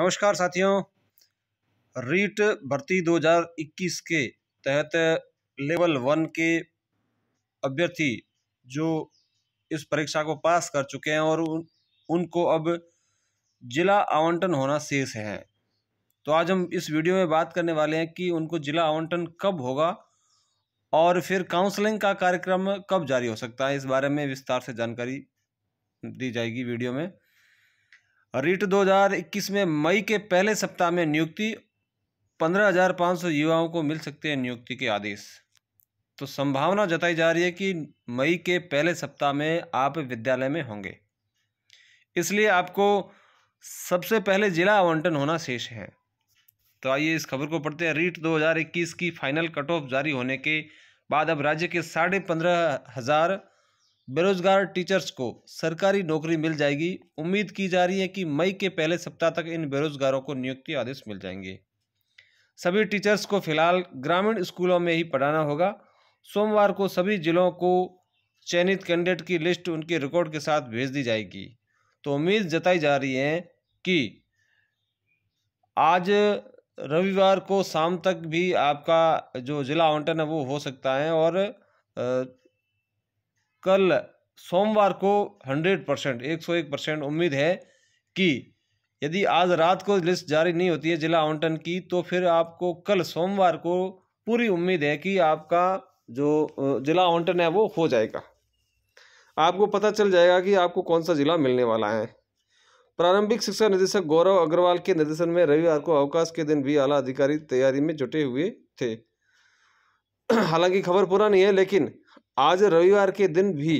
नमस्कार साथियों रीट भर्ती 2021 के तहत लेवल वन के अभ्यर्थी जो इस परीक्षा को पास कर चुके हैं और उन, उनको अब जिला आवंटन होना शेष है तो आज हम इस वीडियो में बात करने वाले हैं कि उनको जिला आवंटन कब होगा और फिर काउंसलिंग का कार्यक्रम कब जारी हो सकता है इस बारे में विस्तार से जानकारी दी जाएगी वीडियो में रिट 2021 में मई के पहले सप्ताह में नियुक्ति 15,500 युवाओं को मिल सकते हैं नियुक्ति के आदेश तो संभावना जताई जा रही है कि मई के पहले सप्ताह में आप विद्यालय में होंगे इसलिए आपको सबसे पहले जिला आवंटन होना शेष है तो आइए इस खबर को पढ़ते हैं रीट 2021 की फाइनल कट ऑफ जारी होने के बाद अब राज्य के साढ़े पंद्रह हज़ार बेरोजगार टीचर्स को सरकारी नौकरी मिल जाएगी उम्मीद की जा रही है कि मई के पहले सप्ताह तक इन बेरोजगारों को नियुक्ति आदेश मिल जाएंगे सभी टीचर्स को फिलहाल ग्रामीण स्कूलों में ही पढ़ाना होगा सोमवार को सभी जिलों को चयनित कैंडिडेट की लिस्ट उनके रिकॉर्ड के साथ भेज दी जाएगी तो उम्मीद जताई जा रही है कि आज रविवार को शाम तक भी आपका जो ज़िला आवंटन है वो हो सकता है और कल सोमवार को हंड्रेड परसेंट एक सौ एक परसेंट उम्मीद है कि यदि आज रात को लिस्ट जारी नहीं होती है जिला आवंटन की तो फिर आपको कल सोमवार को पूरी उम्मीद है कि आपका जो जिला आवंटन है वो हो जाएगा आपको पता चल जाएगा कि आपको कौन सा जिला मिलने वाला है प्रारंभिक शिक्षा निदेशक गौरव अग्रवाल के निर्देशन में रविवार को अवकाश के दिन भी आला अधिकारी तैयारी में जुटे हुए थे हालांकि खबर पूरा नहीं है लेकिन आज रविवार के दिन भी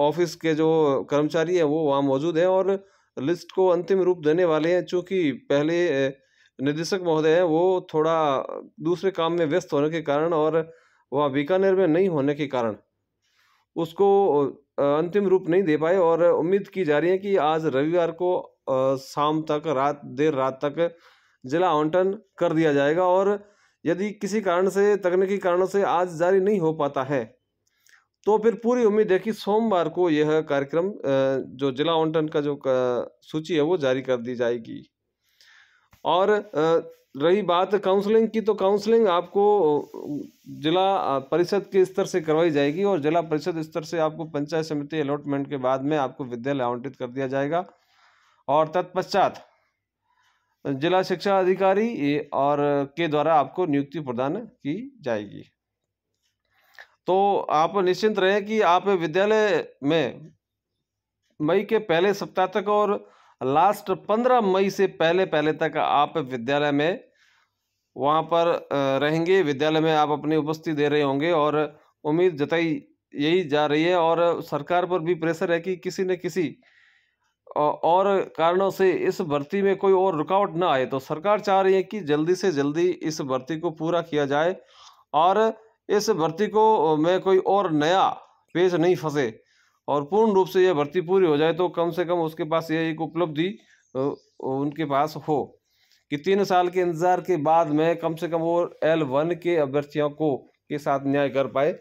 ऑफिस के जो कर्मचारी हैं वो वहाँ मौजूद हैं और लिस्ट को अंतिम रूप देने वाले हैं चूँकि पहले निदेशक महोदय हैं वो थोड़ा दूसरे काम में व्यस्त होने के कारण और वह बीकानेर में नहीं होने के कारण उसको अंतिम रूप नहीं दे पाए और उम्मीद की जा रही है कि आज रविवार को शाम तक रात देर रात तक जिला आवंटन कर दिया जाएगा और यदि किसी कारण से तकनीकी कारणों से आज जारी नहीं हो पाता है तो फिर पूरी उम्मीद है कि सोमवार को यह कार्यक्रम जो जिला आवंटन का जो सूची है वो जारी कर दी जाएगी और रही बात काउंसलिंग की तो काउंसलिंग आपको जिला परिषद के स्तर से करवाई जाएगी और जिला परिषद स्तर से आपको पंचायत समिति अलॉटमेंट के बाद में आपको विद्यालय आवंटित कर दिया जाएगा और तत्पश्चात जिला शिक्षा अधिकारी और के द्वारा आपको नियुक्ति प्रदान की जाएगी तो आप निश्चिंत रहें कि आप विद्यालय में मई के पहले सप्ताह तक और लास्ट पंद्रह मई से पहले पहले तक आप विद्यालय में वहाँ पर रहेंगे विद्यालय में आप अपनी उपस्थिति दे रहे होंगे और उम्मीद जताई यही जा रही है और सरकार पर भी प्रेशर है कि किसी न किसी और कारणों से इस भर्ती में कोई और रुकावट ना आए तो सरकार चाह रही है कि जल्दी से जल्दी इस भर्ती को पूरा किया जाए और इस भर्ती को में कोई और नया पेज नहीं फंसे और पूर्ण रूप से यह भर्ती पूरी हो जाए तो कम से कम उसके पास यह एक उपलब्धि उनके पास हो कि तीन साल के इंतज़ार के बाद में कम से कम वो एल वन के अभ्यर्थियों को के साथ न्याय कर पाए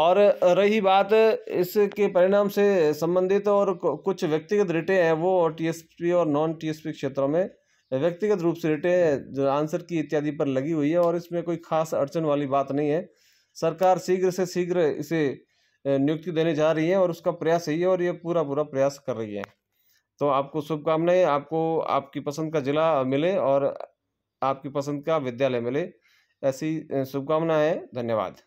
और रही बात इसके परिणाम से संबंधित और कुछ व्यक्तिगत रेटें हैं वो टीएसपी और नॉन टीएसपी क्षेत्रों में व्यक्तिगत रूप से रेटें जो आंसर की इत्यादि पर लगी हुई है और इसमें कोई खास अड़चन वाली बात नहीं है सरकार शीघ्र से शीघ्र इसे नियुक्ति देने जा रही है और उसका प्रयास यही है और ये पूरा पूरा प्रयास कर रही है तो आपको शुभकामनाएं आपको आपकी पसंद का जिला मिले और आपकी पसंद का विद्यालय मिले ऐसी शुभकामनाएं धन्यवाद